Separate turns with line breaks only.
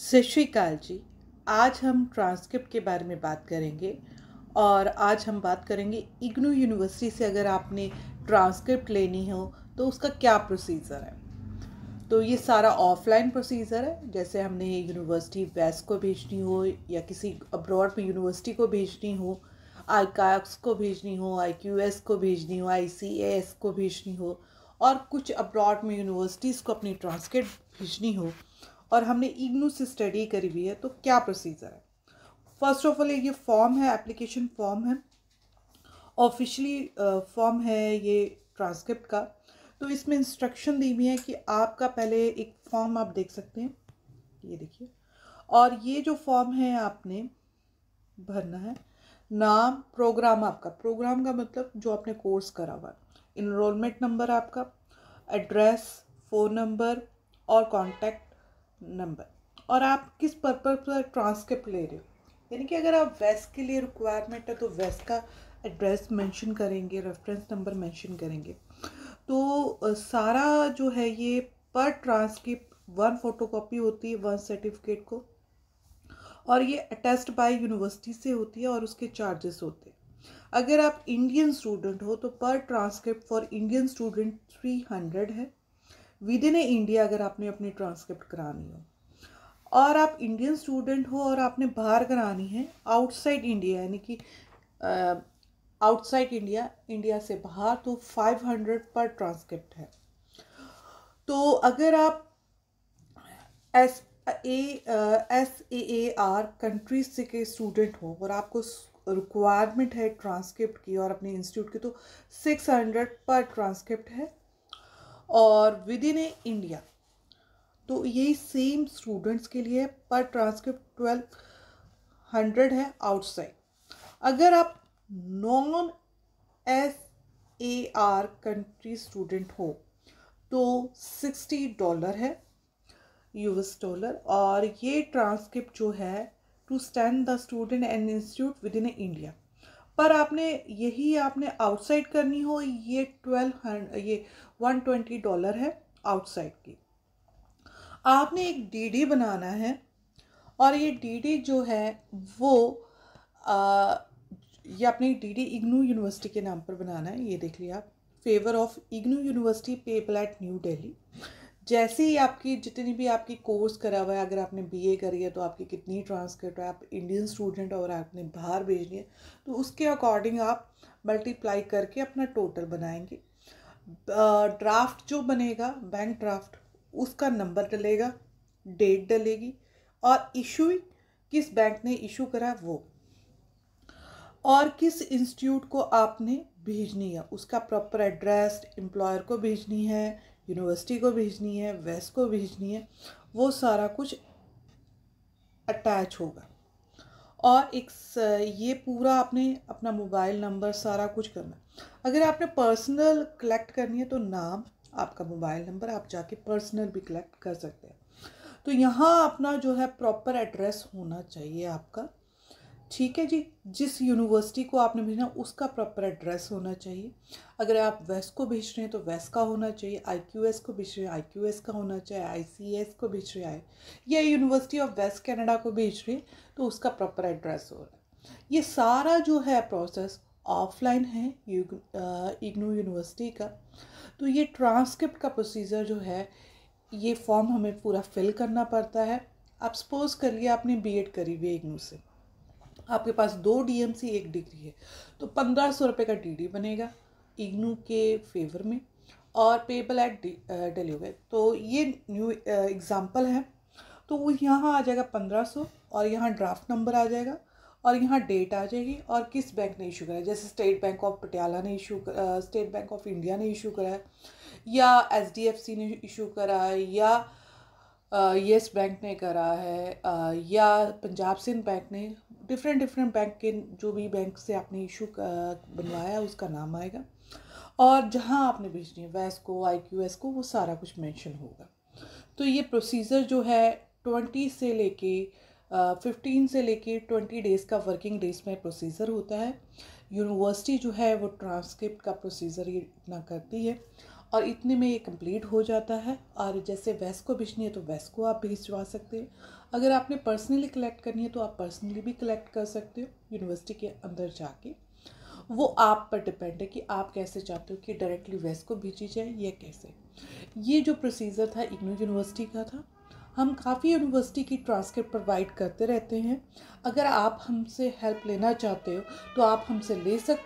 सत श्रीकाल जी आज हम ट्रांसक्रिप्ट के बारे में बात करेंगे और आज हम बात करेंगे इग्नू यूनिवर्सिटी से अगर आपने ट्रांसक्रिप्ट लेनी हो तो उसका क्या प्रोसीजर है तो ये सारा ऑफलाइन प्रोसीजर है जैसे हमने यूनिवर्सिटी वेस्ट को भेजनी हो या किसी अब्रॉड में यूनिवर्सिटी को भेजनी हो आई को भेजनी हो आई को भेजनी हो आई को भेजनी हो और कुछ अब्रॉड में यूनिवर्सिटीज़ को अपनी ट्रांसक्रिप्ट भेजनी हो और हमने इग्नू से स्टडी करी हुई है तो क्या प्रोसीजर है फर्स्ट ऑफ ऑल ये फॉर्म है एप्लीकेशन फॉर्म है ऑफिशली फॉर्म है ये ट्रांसक्रिप्ट का तो इसमें इंस्ट्रक्शन दी हुई है कि आपका पहले एक फॉर्म आप देख सकते हैं ये देखिए और ये जो फॉर्म है आपने भरना है नाम प्रोग्राम आपका प्रोग्राम का मतलब जो आपने कोर्स करा हुआ इनरोलमेंट नंबर आपका एड्रेस फ़ोन नंबर और कॉन्टैक्ट नंबर और आप किस पर्पज पर ट्रांसक्रिप्ट ले रहे हो यानी कि अगर आप वेस्ट के लिए रिक्वायरमेंट है तो वेस्ट का एड्रेस मेंशन करेंगे रेफरेंस नंबर मेंशन करेंगे तो सारा जो है ये पर ट्रांसक्रिप्ट वन फोटोकॉपी होती है वन सर्टिफिकेट को और ये अटेस्ट बाय यूनिवर्सिटी से होती है और उसके चार्जेस होते हैं अगर आप इंडियन स्टूडेंट हो तो पर transcript for Indian student three hundred है विद इन ए इंडिया अगर आपने अपनी ट्रांसक्रिप्ट करानी हो और आप इंडियन स्टूडेंट हो और आपने बाहर करानी है आउटसाइड इंडिया यानी कि आउटसाइड इंडिया इंडिया से बाहर तो फाइव हंड्रेड पर ट्रांसक्रिप्ट है तो अगर आप S A S A A R countries से के स्टूडेंट हो और आपको रिक्वायरमेंट है ट्रांसक्रिप्ट की और अपने इंस्टीट्यूट की तो सिक्स हंड्रेड पर ट्रांसक्रिप्ट है और विद इन ए इंडिया तो यही सेम स्टूडेंट्स के लिए पर ट्रांसक्रिप्ट ट्वेल्व हंड्रेड है आउटसाइड अगर आप non S A R country student हो तो सिक्सटी डॉलर है यूएस डॉलर और ये ट्रांसक्रिप्ट जो है to stand the student and institute within a India पर आपने यही आपने आउटसाइड करनी हो ये ट्वेल्व हंड ये वन ट्वेंटी डॉलर है आउटसाइड की आपने एक डीडी बनाना है और ये डीडी जो है वो आ, ये आपने डीडी इग्नू यूनिवर्सिटी के नाम पर बनाना है ये देख लिया आप favour of IGNOU university payable at New Delhi जैसे ही आपकी जितनी भी आपकी कोर्स करा हुआ है अगर आपने बी ए करी है तो आपकी कितनी ट्रांसक्रिप्ट है आप इंडियन स्टूडेंट और आपने बाहर भेजनी है तो उसके अकॉर्डिंग आप मल्टीप्लाई करके अपना टोटल बनाएंगे ड्राफ्ट जो बनेगा बैंक ड्राफ्ट उसका नंबर डलेगा डेट डलेगी और इशू किस बैंक ने इशू करा वो और किस इंस्टीट्यूट को आपने भेजनी है उसका प्रॉपर एड्रेस एम्प्लॉयर को भेजनी है यूनिवर्सिटी को भेजनी है वेस्ट को भेजनी है वो सारा कुछ अटैच होगा और एक ये पूरा आपने अपना मोबाइल नंबर सारा कुछ करना अगर आपने पर्सनल कलेक्ट करनी है तो नाम आपका मोबाइल नंबर आप जाके पर्सनल भी कलेक्ट कर सकते हैं तो यहाँ अपना जो है प्रॉपर एड्रेस होना चाहिए आपका ठीक है जी जिस यूनिवर्सिटी को आपने भेजना उसका प्रॉपर एड्रेस होना चाहिए अगर आप वेस को भेज रहे हैं तो वेस का होना चाहिए आई को भेज रहे हैं आई का होना चाहिए आई को भेज रहे हैं या यूनिवर्सिटी ऑफ वेस्ट कनाडा को भेज रहे हैं तो उसका प्रॉपर एड्रेस हो रहा है ये सारा जो है प्रोसेस ऑफलाइन है इग्नू यूनिवर्सिटी uh, का तो ये ट्रांसक्रिप्ट का प्रोसीजर जो है ये फॉर्म हमें पूरा फिल करना पड़ता है आप सपोज़ करिए आपने बी एड करी हुई है इग्नू से आपके पास दो डीएमसी एक डिग्री है तो पंद्रह सौ रुपये का डीडी बनेगा इग्नू के फेवर में और पेबल एट डेली हो तो ये न्यू एग्ज़ाम्पल है तो वो यहाँ आ जाएगा पंद्रह सौ और यहाँ ड्राफ्ट नंबर आ जाएगा और यहाँ डेट आ जाएगी और किस बैंक ने इशू कराया जैसे स्टेट बैंक ऑफ पटियाला ने issue State Bank of India ने इशू करा है या सी ने इशू करा है या येस बैंक ने करा है या पंजाब सिंध बैंक ने डिफरेंट डिफरेंट बैंक के जो भी बैंक से आपने इशू बनवाया है उसका नाम आएगा और जहाँ आपने भेजनी है वैसको आई क्यू एस को वो सारा कुछ मेंशन होगा तो ये प्रोसीजर जो है ट्वेंटी से लेके फिफ्टीन से लेके ट्वेंटी डेज़ का वर्किंग डेज़ में प्रोसीजर होता है यूनिवर्सिटी जो है वो ट्रांसक्रिप्ट का प्रोसीजर ये इतना करती है और इतने में ये कंप्लीट हो जाता है और जैसे वैस को भेजनी है तो वैस को आप भिजवा सकते हैं अगर आपने पर्सनली कलेक्ट करनी है तो आप पर्सनली भी कलेक्ट कर सकते हो यूनिवर्सिटी के अंदर जाके वो आप पर डिपेंड है कि आप कैसे चाहते हो कि डायरेक्टली वैस को भेजी जाए या कैसे ये जो प्रोसीजर था इग्नू यूनिवर्सिटी का था हम काफ़ी यूनिवर्सिटी की ट्रांसक्रिप्ट प्रोवाइड करते रहते हैं अगर आप हमसे हेल्प लेना चाहते हो तो आप हमसे ले सकते